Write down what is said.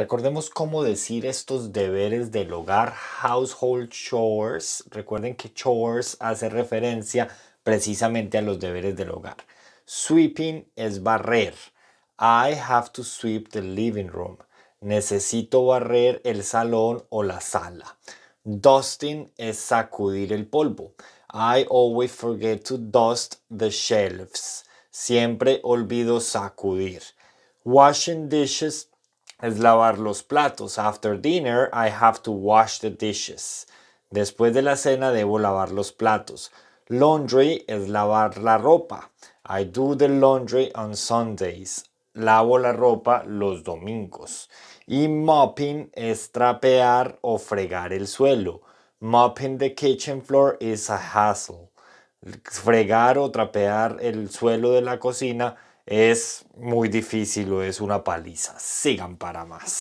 Recordemos cómo decir estos deberes del hogar, household chores. Recuerden que chores hace referencia precisamente a los deberes del hogar. Sweeping es barrer. I have to sweep the living room. Necesito barrer el salón o la sala. Dusting es sacudir el polvo. I always forget to dust the shelves. Siempre olvido sacudir. Washing dishes es lavar los platos. After dinner, I have to wash the dishes. Después de la cena debo lavar los platos. Laundry es lavar la ropa. I do the laundry on Sundays. Lavo la ropa los domingos. Y mopping es trapear o fregar el suelo. Mopping the kitchen floor is a hassle. Fregar o trapear el suelo de la cocina es muy difícil o es una paliza. Sigan para más.